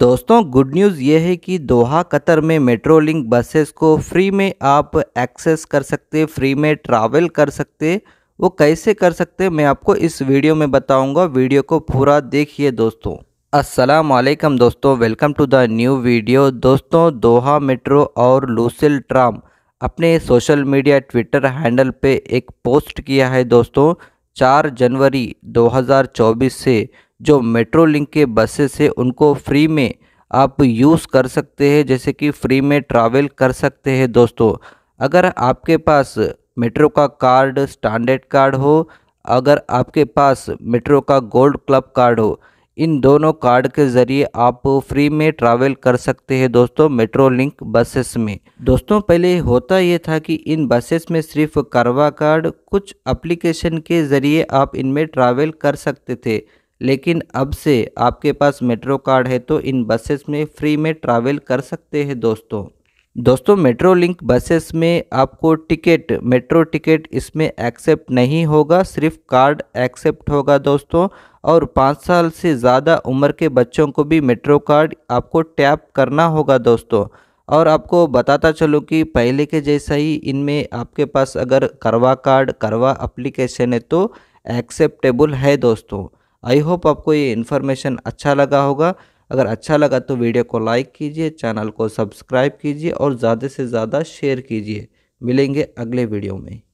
दोस्तों good news ये है कि दोहा कतर में मेट्रो लिंक बसेस को फ्री में आप एक्सेस कर सकते फ्री में ट्रैवल कर सकते वो कैसे कर सकते मैं आपको इस वीडियो में बताऊंगा वीडियो को पूरा देखिए दोस्तों अस्सलाम वालेकुम दोस्तों welcome to the new video दोस्तों दोहा मेट्रो और लूसिल ट्राम अपने सोशल मीडिया ट्विटर हैंडल पर एक पोस्ट किया है दोस्तों चार जनवरी दो से जो मेट्रो लिंक के बसेस है उनको फ्री में आप यूज़ कर सकते हैं जैसे कि फ्री में ट्रैवल कर सकते हैं दोस्तों अगर आपके पास मेट्रो का कार्ड स्टैंडर्ड कार्ड हो अगर आपके पास मेट्रो का गोल्ड क्लब कार्ड हो इन दोनों कार्ड के ज़रिए आप फ्री में ट्रैवल कर सकते हैं दोस्तों मेट्रो लिंक बसेस में दोस्तों पहले होता ये था कि इन बसेस में सिर्फ करवा कार्ड कुछ अप्लीकेशन के ज़रिए आप इनमें ट्रैवल कर सकते थे लेकिन अब से आपके पास मेट्रो कार्ड है तो इन बसेस में फ्री में ट्रैवल कर सकते हैं दोस्तों दोस्तों मेट्रो लिंक बसेस में आपको टिकट मेट्रो टिकट इसमें एक्सेप्ट नहीं होगा सिर्फ कार्ड एक्सेप्ट होगा दोस्तों और पाँच साल से ज़्यादा उम्र के बच्चों को भी मेट्रो कार्ड आपको टैप करना होगा दोस्तों और आपको बताता चलूँ कि पहले के जैसा ही इनमें आपके पास अगर करवा कार्ड करवा अप्लीकेशन है तो एक्सेप्टेबल है दोस्तों आई होप आपको ये इन्फॉर्मेशन अच्छा लगा होगा अगर अच्छा लगा तो वीडियो को लाइक कीजिए चैनल को सब्सक्राइब कीजिए और ज़्यादा से ज़्यादा शेयर कीजिए मिलेंगे अगले वीडियो में